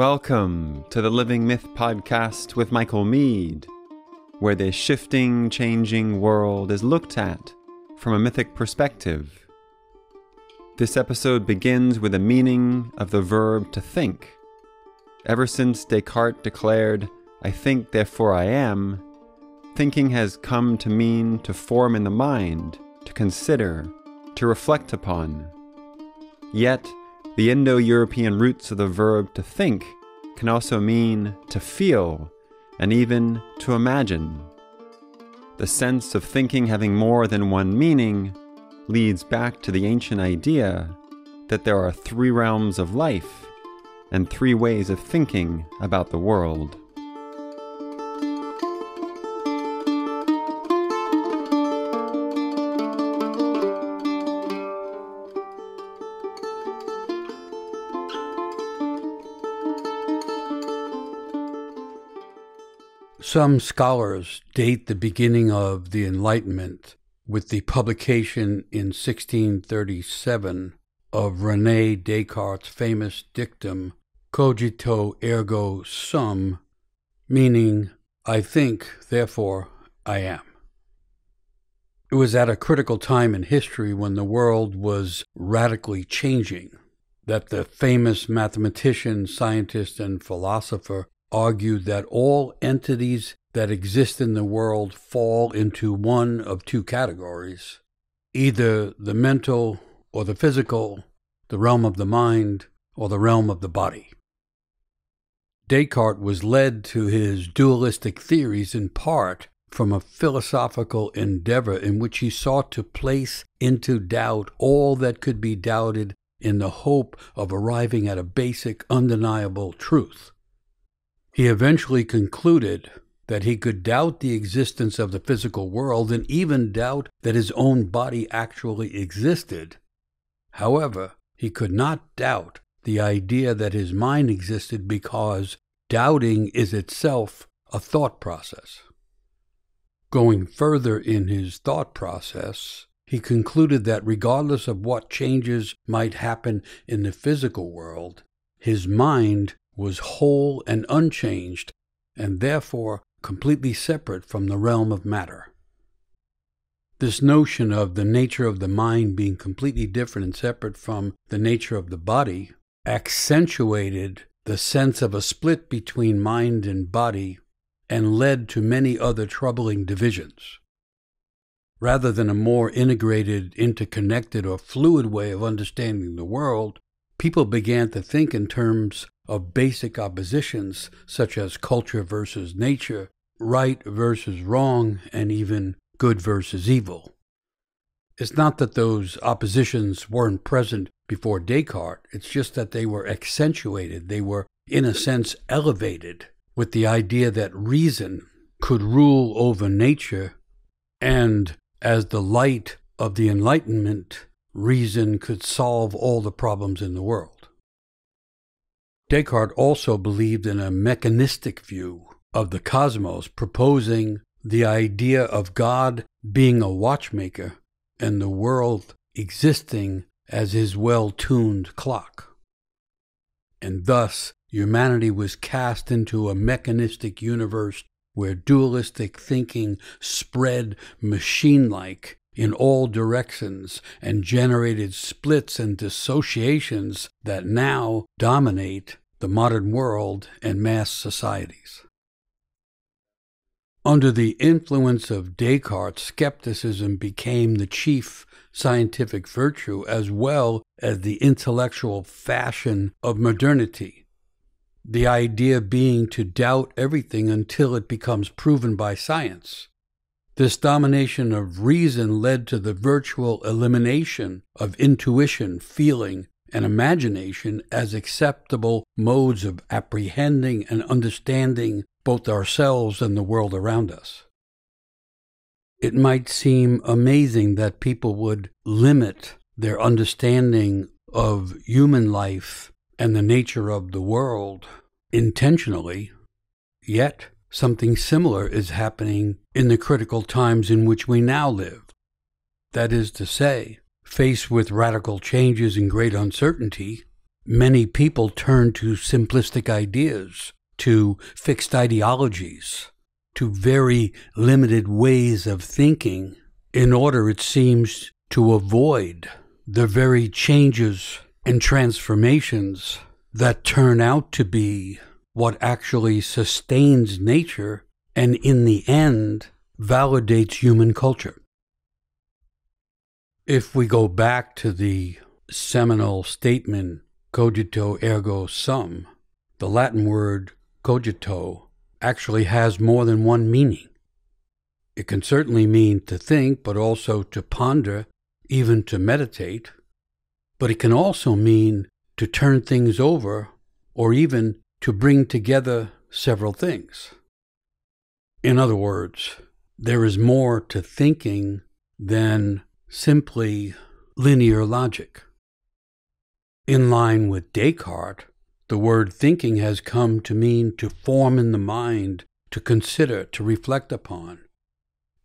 Welcome to the Living Myth Podcast with Michael Mead, where the shifting, changing world is looked at from a mythic perspective. This episode begins with the meaning of the verb to think. Ever since Descartes declared, I think, therefore I am, thinking has come to mean to form in the mind, to consider, to reflect upon. Yet, the Indo European roots of the verb to think can also mean to feel and even to imagine. The sense of thinking having more than one meaning leads back to the ancient idea that there are three realms of life and three ways of thinking about the world. Some scholars date the beginning of the Enlightenment with the publication in 1637 of Rene Descartes' famous dictum, cogito ergo sum, meaning, I think, therefore I am. It was at a critical time in history when the world was radically changing that the famous mathematician, scientist, and philosopher argued that all entities that exist in the world fall into one of two categories either the mental or the physical, the realm of the mind, or the realm of the body. Descartes was led to his dualistic theories in part from a philosophical endeavor in which he sought to place into doubt all that could be doubted in the hope of arriving at a basic, undeniable truth. He eventually concluded that he could doubt the existence of the physical world and even doubt that his own body actually existed. However, he could not doubt the idea that his mind existed because doubting is itself a thought process. Going further in his thought process, he concluded that regardless of what changes might happen in the physical world, his mind was whole and unchanged, and therefore completely separate from the realm of matter. This notion of the nature of the mind being completely different and separate from the nature of the body accentuated the sense of a split between mind and body and led to many other troubling divisions. Rather than a more integrated, interconnected, or fluid way of understanding the world, people began to think in terms of basic oppositions such as culture versus nature, right versus wrong, and even good versus evil. It's not that those oppositions weren't present before Descartes, it's just that they were accentuated, they were, in a sense, elevated with the idea that reason could rule over nature, and as the light of the Enlightenment, reason could solve all the problems in the world. Descartes also believed in a mechanistic view of the cosmos, proposing the idea of God being a watchmaker and the world existing as his well tuned clock. And thus, humanity was cast into a mechanistic universe where dualistic thinking spread machine like in all directions and generated splits and dissociations that now dominate the modern world, and mass societies. Under the influence of Descartes, skepticism became the chief scientific virtue as well as the intellectual fashion of modernity. The idea being to doubt everything until it becomes proven by science. This domination of reason led to the virtual elimination of intuition, feeling, and imagination as acceptable modes of apprehending and understanding both ourselves and the world around us. It might seem amazing that people would limit their understanding of human life and the nature of the world intentionally, yet something similar is happening in the critical times in which we now live. That is to say, Faced with radical changes and great uncertainty, many people turn to simplistic ideas, to fixed ideologies, to very limited ways of thinking in order, it seems, to avoid the very changes and transformations that turn out to be what actually sustains nature and, in the end, validates human culture. If we go back to the seminal statement, cogito ergo sum, the Latin word cogito actually has more than one meaning. It can certainly mean to think, but also to ponder, even to meditate. But it can also mean to turn things over, or even to bring together several things. In other words, there is more to thinking than simply linear logic. In line with Descartes, the word thinking has come to mean to form in the mind, to consider, to reflect upon.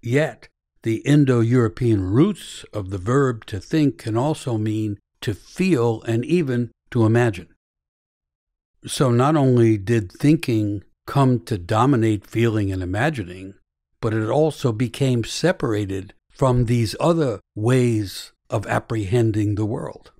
Yet, the Indo European roots of the verb to think can also mean to feel and even to imagine. So, not only did thinking come to dominate feeling and imagining, but it also became separated from these other ways of apprehending the world.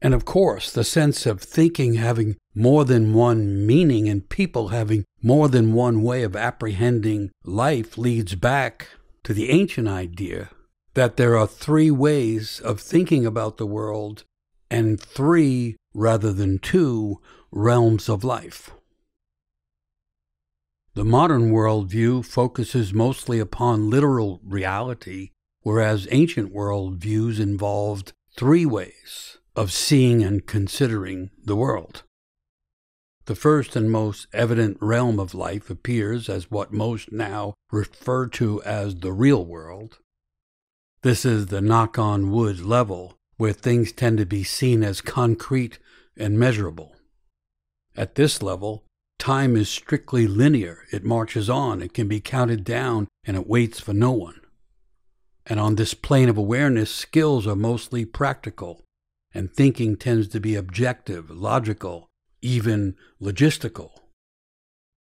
And of course, the sense of thinking having more than one meaning and people having more than one way of apprehending life leads back to the ancient idea that there are three ways of thinking about the world and three, rather than two, realms of life. The modern worldview focuses mostly upon literal reality, whereas ancient worldviews involved three ways of seeing and considering the world. The first and most evident realm of life appears as what most now refer to as the real world. This is the knock on wood level, where things tend to be seen as concrete and measurable. At this level, Time is strictly linear, it marches on, it can be counted down, and it waits for no one. And on this plane of awareness, skills are mostly practical, and thinking tends to be objective, logical, even logistical.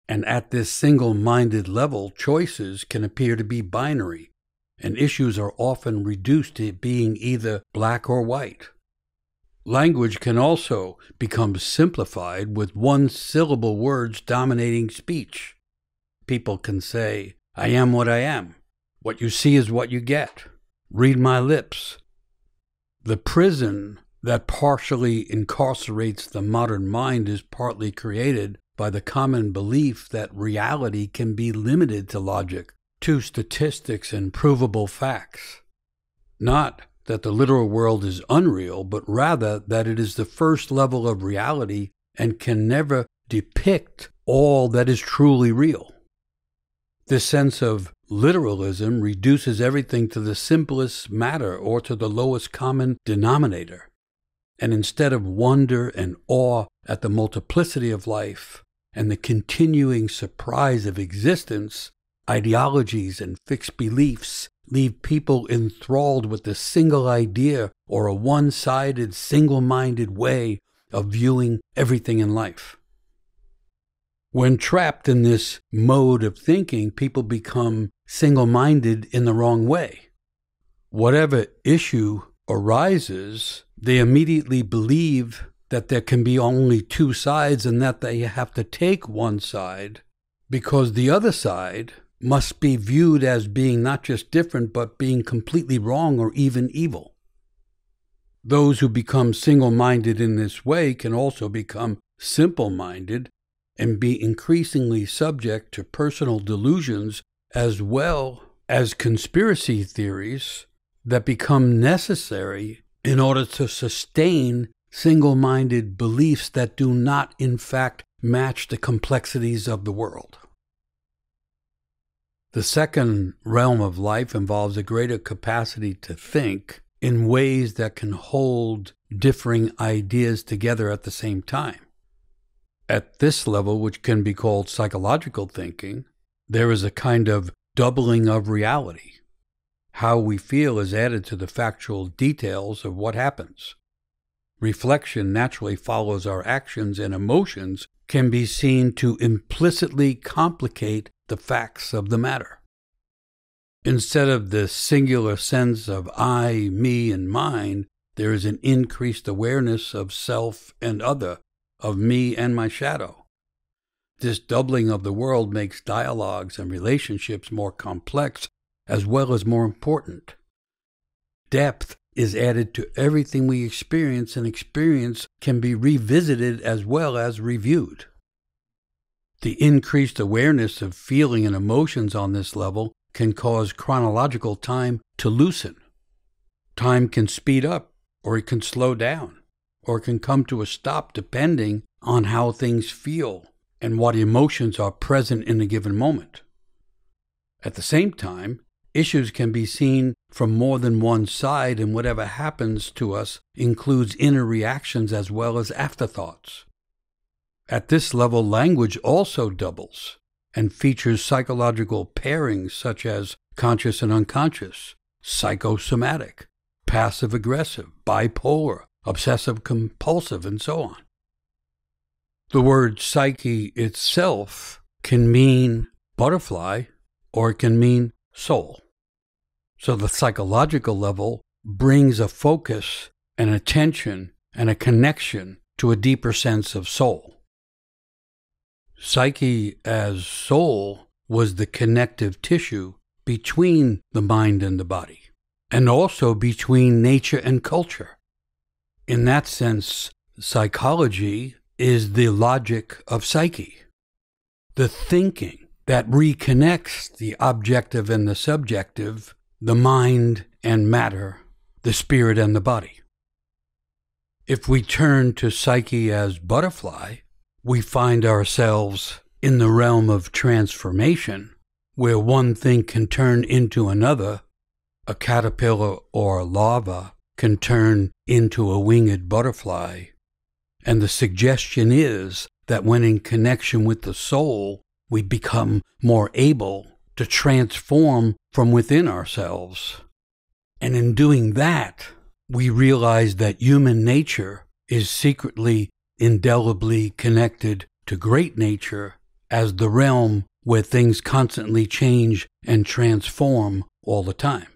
And at this single minded level, choices can appear to be binary, and issues are often reduced to being either black or white. Language can also become simplified with one syllable words dominating speech. People can say, I am what I am. What you see is what you get. Read my lips. The prison that partially incarcerates the modern mind is partly created by the common belief that reality can be limited to logic, to statistics and provable facts, not that the literal world is unreal, but rather that it is the first level of reality and can never depict all that is truly real. This sense of literalism reduces everything to the simplest matter or to the lowest common denominator. And instead of wonder and awe at the multiplicity of life and the continuing surprise of existence, ideologies and fixed beliefs leave people enthralled with a single idea or a one sided, single minded way of viewing everything in life. When trapped in this mode of thinking, people become single minded in the wrong way. Whatever issue arises, they immediately believe that there can be only two sides and that they have to take one side because the other side must be viewed as being not just different, but being completely wrong or even evil. Those who become single minded in this way can also become simple minded and be increasingly subject to personal delusions as well as conspiracy theories that become necessary in order to sustain single minded beliefs that do not, in fact, match the complexities of the world. The second realm of life involves a greater capacity to think in ways that can hold differing ideas together at the same time. At this level, which can be called psychological thinking, there is a kind of doubling of reality. How we feel is added to the factual details of what happens. Reflection naturally follows our actions, and emotions can be seen to implicitly complicate the facts of the matter. Instead of the singular sense of I, me, and mine, there is an increased awareness of self and other, of me and my shadow. This doubling of the world makes dialogues and relationships more complex as well as more important. Depth is added to everything we experience, and experience can be revisited as well as reviewed. The increased awareness of feeling and emotions on this level can cause chronological time to loosen. Time can speed up, or it can slow down, or it can come to a stop depending on how things feel and what emotions are present in a given moment. At the same time, issues can be seen from more than one side, and whatever happens to us includes inner reactions as well as afterthoughts. At this level, language also doubles and features psychological pairings such as conscious and unconscious, psychosomatic, passive aggressive, bipolar, obsessive compulsive, and so on. The word psyche itself can mean butterfly or it can mean soul. So the psychological level brings a focus, an attention, and a connection to a deeper sense of soul. Psyche as soul was the connective tissue between the mind and the body, and also between nature and culture. In that sense, psychology is the logic of psyche, the thinking that reconnects the objective and the subjective, the mind and matter, the spirit and the body. If we turn to psyche as butterfly, we find ourselves in the realm of transformation, where one thing can turn into another, a caterpillar or a larva can turn into a winged butterfly. And the suggestion is that when in connection with the soul, we become more able to transform from within ourselves. And in doing that, we realize that human nature is secretly indelibly connected to great nature as the realm where things constantly change and transform all the time.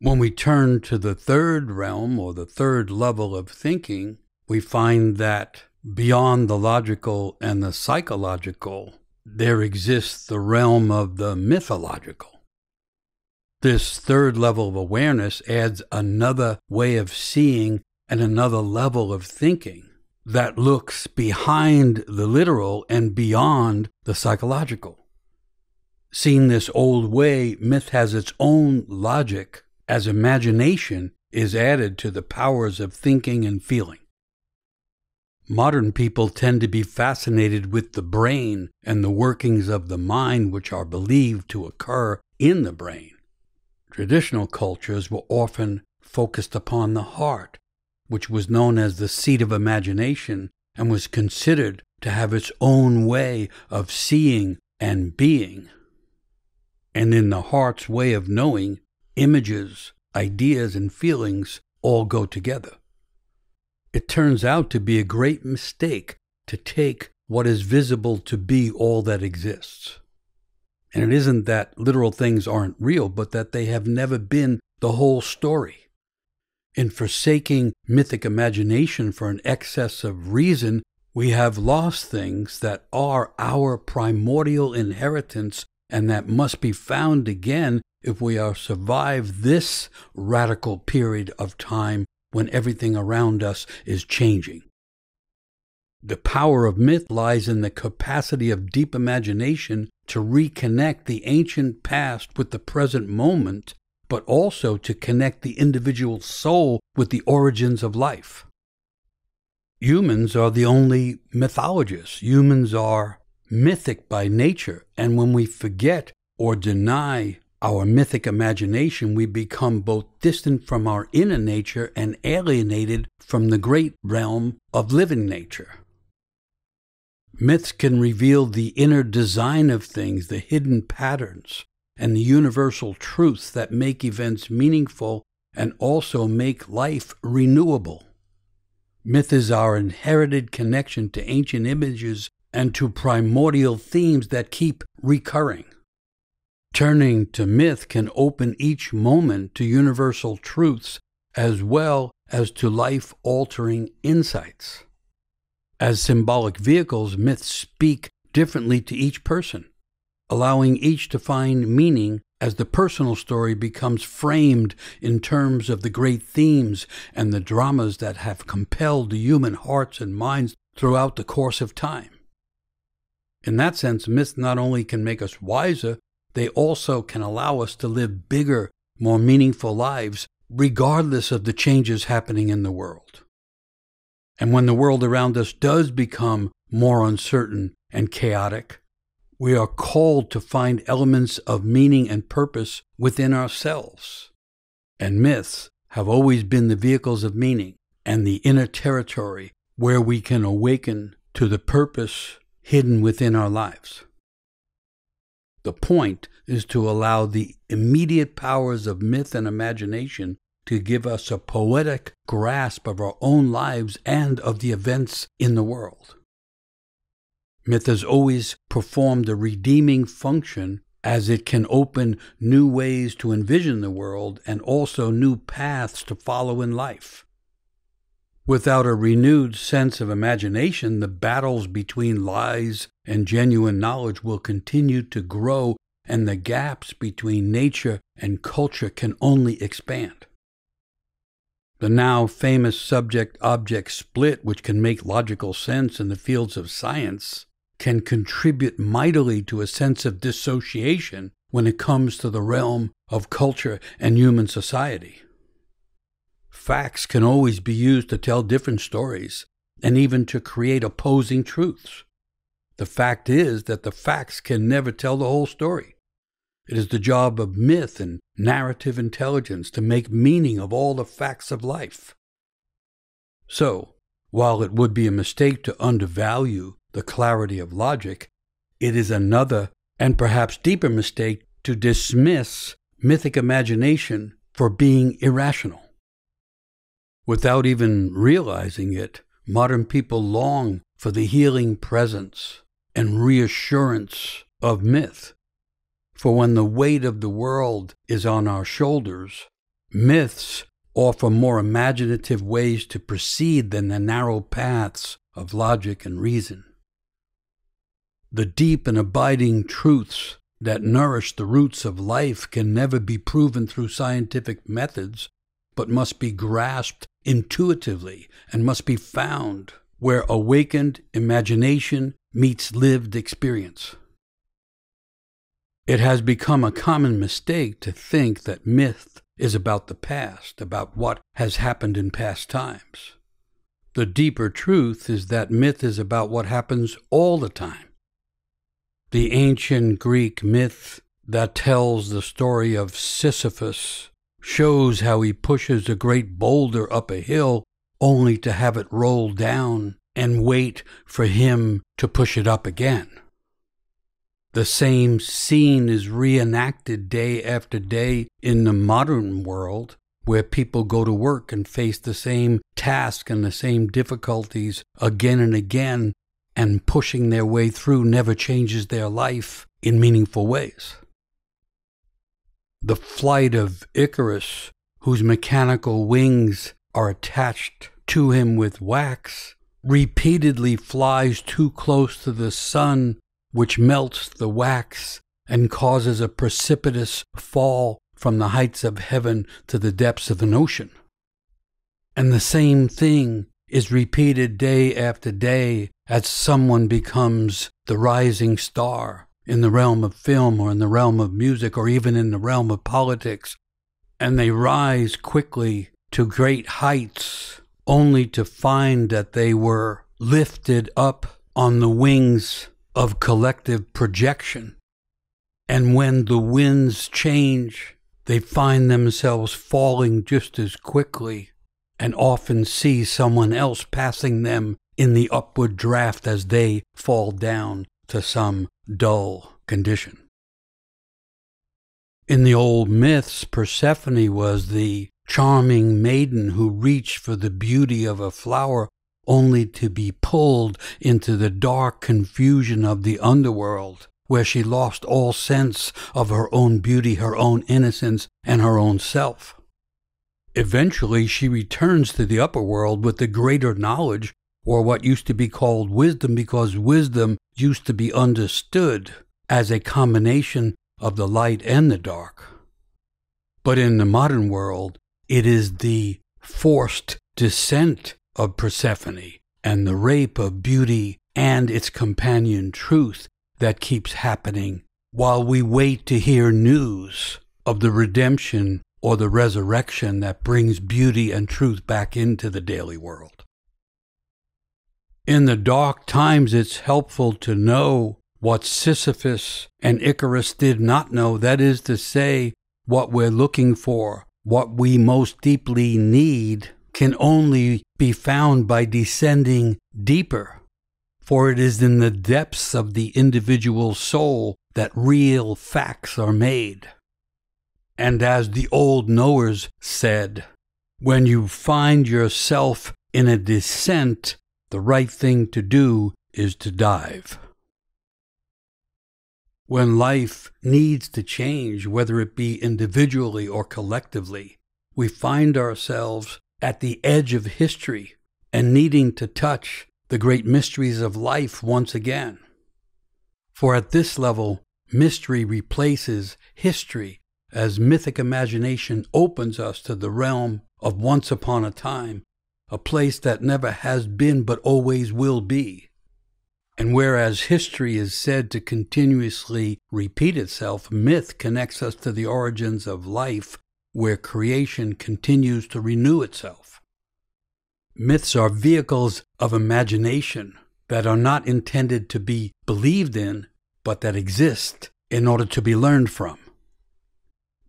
When we turn to the third realm or the third level of thinking, we find that beyond the logical and the psychological, there exists the realm of the mythological. This third level of awareness adds another way of seeing and another level of thinking that looks behind the literal and beyond the psychological. Seen this old way, myth has its own logic as imagination is added to the powers of thinking and feeling. Modern people tend to be fascinated with the brain and the workings of the mind, which are believed to occur in the brain. Traditional cultures were often focused upon the heart which was known as the seat of imagination and was considered to have its own way of seeing and being. And in the heart's way of knowing, images, ideas, and feelings all go together. It turns out to be a great mistake to take what is visible to be all that exists. And it isn't that literal things aren't real, but that they have never been the whole story. In forsaking mythic imagination for an excess of reason, we have lost things that are our primordial inheritance and that must be found again if we are survive this radical period of time when everything around us is changing. The power of myth lies in the capacity of deep imagination to reconnect the ancient past with the present moment but also to connect the individual soul with the origins of life. Humans are the only mythologists. Humans are mythic by nature, and when we forget or deny our mythic imagination, we become both distant from our inner nature and alienated from the great realm of living nature. Myths can reveal the inner design of things, the hidden patterns, and the universal truths that make events meaningful and also make life renewable. Myth is our inherited connection to ancient images and to primordial themes that keep recurring. Turning to myth can open each moment to universal truths as well as to life altering insights. As symbolic vehicles, myths speak differently to each person allowing each to find meaning as the personal story becomes framed in terms of the great themes and the dramas that have compelled the human hearts and minds throughout the course of time. In that sense, myths not only can make us wiser, they also can allow us to live bigger, more meaningful lives, regardless of the changes happening in the world. And when the world around us does become more uncertain and chaotic, we are called to find elements of meaning and purpose within ourselves. And myths have always been the vehicles of meaning and the inner territory where we can awaken to the purpose hidden within our lives. The point is to allow the immediate powers of myth and imagination to give us a poetic grasp of our own lives and of the events in the world. Myth has always performed a redeeming function as it can open new ways to envision the world and also new paths to follow in life. Without a renewed sense of imagination, the battles between lies and genuine knowledge will continue to grow, and the gaps between nature and culture can only expand. The now famous subject object split, which can make logical sense in the fields of science, can contribute mightily to a sense of dissociation when it comes to the realm of culture and human society. Facts can always be used to tell different stories and even to create opposing truths. The fact is that the facts can never tell the whole story. It is the job of myth and narrative intelligence to make meaning of all the facts of life. So, while it would be a mistake to undervalue the clarity of logic, it is another and perhaps deeper mistake to dismiss mythic imagination for being irrational. Without even realizing it, modern people long for the healing presence and reassurance of myth. For when the weight of the world is on our shoulders, myths offer more imaginative ways to proceed than the narrow paths of logic and reason. The deep and abiding truths that nourish the roots of life can never be proven through scientific methods, but must be grasped intuitively and must be found where awakened imagination meets lived experience. It has become a common mistake to think that myth is about the past, about what has happened in past times. The deeper truth is that myth is about what happens all the time the ancient Greek myth that tells the story of Sisyphus shows how he pushes a great boulder up a hill only to have it roll down and wait for him to push it up again. The same scene is reenacted day after day in the modern world, where people go to work and face the same task and the same difficulties again and again and pushing their way through never changes their life in meaningful ways. The flight of Icarus, whose mechanical wings are attached to him with wax, repeatedly flies too close to the sun, which melts the wax and causes a precipitous fall from the heights of heaven to the depths of an ocean. And the same thing is repeated day after day as someone becomes the rising star in the realm of film or in the realm of music or even in the realm of politics, and they rise quickly to great heights only to find that they were lifted up on the wings of collective projection. And when the winds change, they find themselves falling just as quickly and often see someone else passing them in the upward draft as they fall down to some dull condition. In the old myths, Persephone was the charming maiden who reached for the beauty of a flower only to be pulled into the dark confusion of the underworld, where she lost all sense of her own beauty, her own innocence, and her own self. Eventually, she returns to the upper world with the greater knowledge or what used to be called wisdom, because wisdom used to be understood as a combination of the light and the dark. But in the modern world, it is the forced descent of Persephone and the rape of beauty and its companion truth that keeps happening while we wait to hear news of the redemption or the resurrection that brings beauty and truth back into the daily world. In the dark times, it's helpful to know what Sisyphus and Icarus did not know, that is to say, what we're looking for, what we most deeply need, can only be found by descending deeper. For it is in the depths of the individual soul that real facts are made. And as the old knowers said, when you find yourself in a descent the right thing to do is to dive. When life needs to change, whether it be individually or collectively, we find ourselves at the edge of history and needing to touch the great mysteries of life once again. For at this level, mystery replaces history as mythic imagination opens us to the realm of once upon a time a place that never has been but always will be. And whereas history is said to continuously repeat itself, myth connects us to the origins of life, where creation continues to renew itself. Myths are vehicles of imagination that are not intended to be believed in, but that exist in order to be learned from.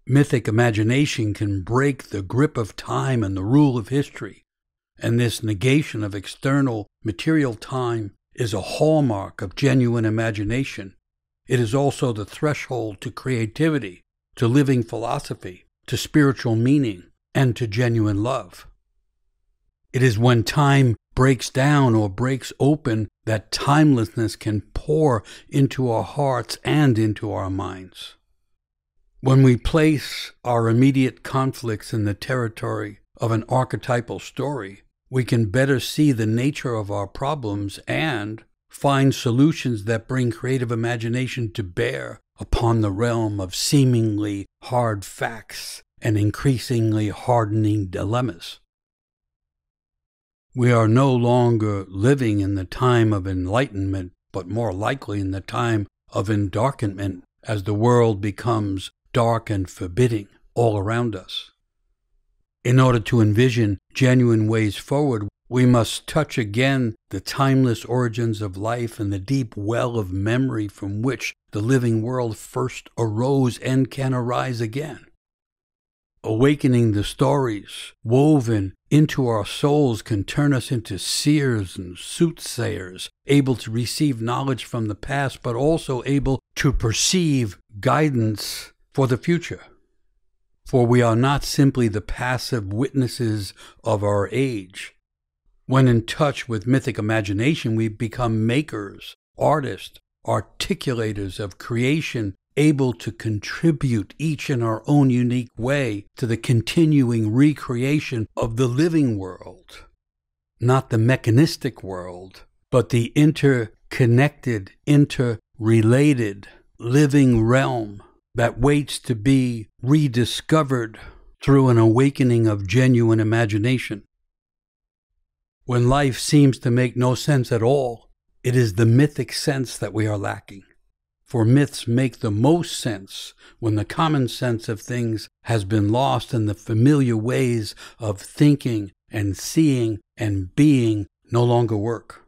Mythic imagination can break the grip of time and the rule of history and this negation of external material time is a hallmark of genuine imagination. It is also the threshold to creativity, to living philosophy, to spiritual meaning, and to genuine love. It is when time breaks down or breaks open that timelessness can pour into our hearts and into our minds. When we place our immediate conflicts in the territory of an archetypal story, we can better see the nature of our problems and find solutions that bring creative imagination to bear upon the realm of seemingly hard facts and increasingly hardening dilemmas. We are no longer living in the time of enlightenment, but more likely in the time of endarkenment as the world becomes dark and forbidding all around us. In order to envision genuine ways forward, we must touch again the timeless origins of life and the deep well of memory from which the living world first arose and can arise again. Awakening the stories woven into our souls can turn us into seers and soothsayers, able to receive knowledge from the past, but also able to perceive guidance for the future for we are not simply the passive witnesses of our age. When in touch with mythic imagination, we become makers, artists, articulators of creation, able to contribute each in our own unique way to the continuing recreation of the living world. Not the mechanistic world, but the interconnected, interrelated living realm that waits to be rediscovered through an awakening of genuine imagination. When life seems to make no sense at all, it is the mythic sense that we are lacking. For myths make the most sense when the common sense of things has been lost and the familiar ways of thinking and seeing and being no longer work.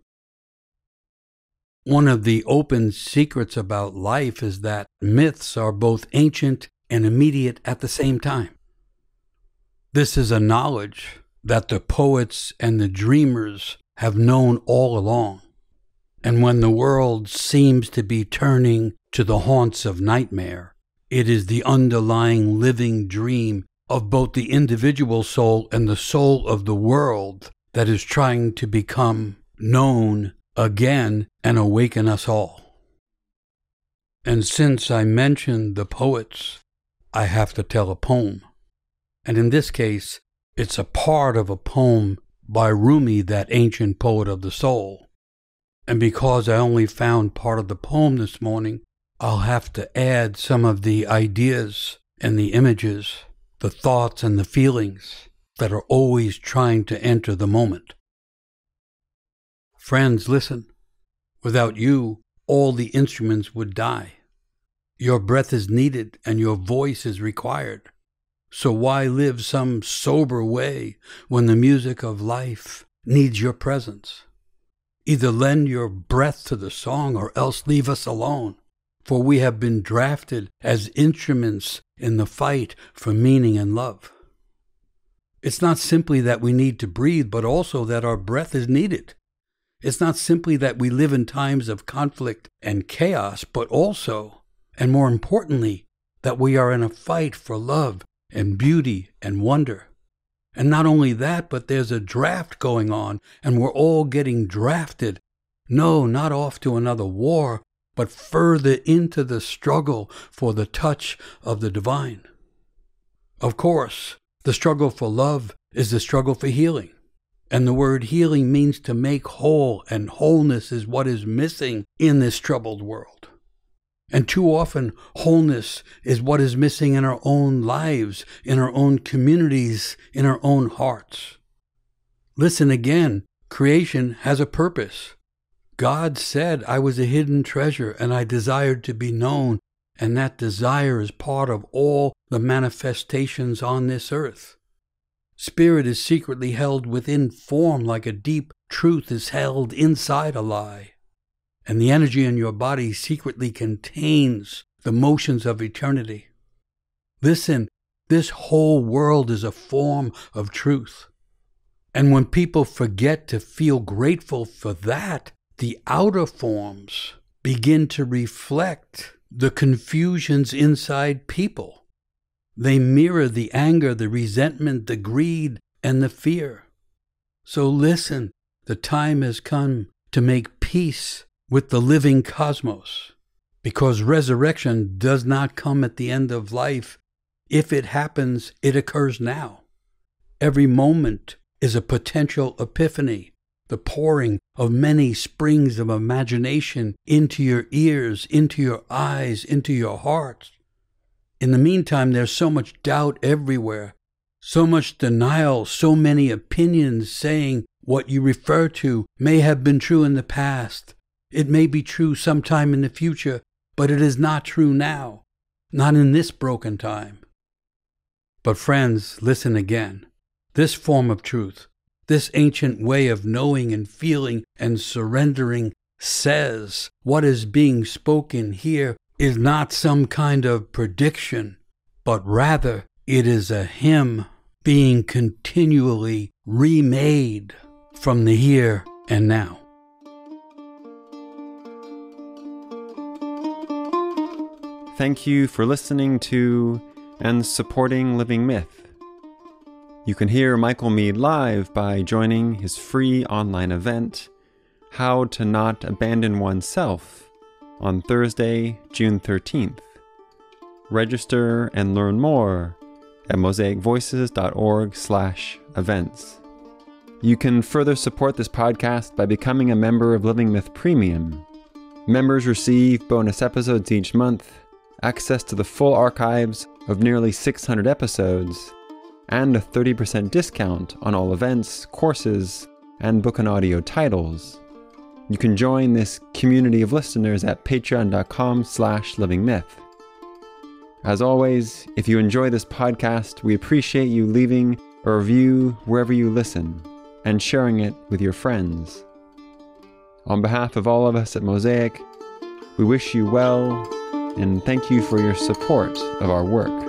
One of the open secrets about life is that myths are both ancient and immediate at the same time. This is a knowledge that the poets and the dreamers have known all along. And when the world seems to be turning to the haunts of nightmare, it is the underlying living dream of both the individual soul and the soul of the world that is trying to become known again and awaken us all. And since I mentioned the poets, I have to tell a poem. And in this case, it's a part of a poem by Rumi, that ancient poet of the soul. And because I only found part of the poem this morning, I'll have to add some of the ideas and the images, the thoughts and the feelings that are always trying to enter the moment. Friends, listen. Without you, all the instruments would die. Your breath is needed and your voice is required. So why live some sober way when the music of life needs your presence? Either lend your breath to the song or else leave us alone, for we have been drafted as instruments in the fight for meaning and love. It's not simply that we need to breathe, but also that our breath is needed. It's not simply that we live in times of conflict and chaos, but also, and more importantly, that we are in a fight for love and beauty and wonder. And not only that, but there's a draft going on, and we're all getting drafted. No, not off to another war, but further into the struggle for the touch of the divine. Of course, the struggle for love is the struggle for healing. And the word healing means to make whole, and wholeness is what is missing in this troubled world. And too often, wholeness is what is missing in our own lives, in our own communities, in our own hearts. Listen again creation has a purpose. God said, I was a hidden treasure, and I desired to be known, and that desire is part of all the manifestations on this earth. Spirit is secretly held within form like a deep truth is held inside a lie. And the energy in your body secretly contains the motions of eternity. Listen, this whole world is a form of truth. And when people forget to feel grateful for that, the outer forms begin to reflect the confusions inside people. They mirror the anger, the resentment, the greed, and the fear. So listen, the time has come to make peace with the living cosmos, because resurrection does not come at the end of life. If it happens, it occurs now. Every moment is a potential epiphany, the pouring of many springs of imagination into your ears, into your eyes, into your hearts. In the meantime, there's so much doubt everywhere, so much denial, so many opinions saying what you refer to may have been true in the past. It may be true sometime in the future, but it is not true now, not in this broken time. But, friends, listen again. This form of truth, this ancient way of knowing and feeling and surrendering, says what is being spoken here is not some kind of prediction, but rather it is a hymn being continually remade from the here and now. Thank you for listening to and supporting Living Myth. You can hear Michael Mead live by joining his free online event, How to Not Abandon Oneself on Thursday, June 13th. Register and learn more at mosaicvoices.org/events. You can further support this podcast by becoming a member of Living Myth Premium. Members receive bonus episodes each month, access to the full archives of nearly 600 episodes, and a 30% discount on all events, courses, and book and audio titles. You can join this community of listeners at patreon.com slash livingmyth. As always, if you enjoy this podcast, we appreciate you leaving a review wherever you listen and sharing it with your friends. On behalf of all of us at Mosaic, we wish you well and thank you for your support of our work.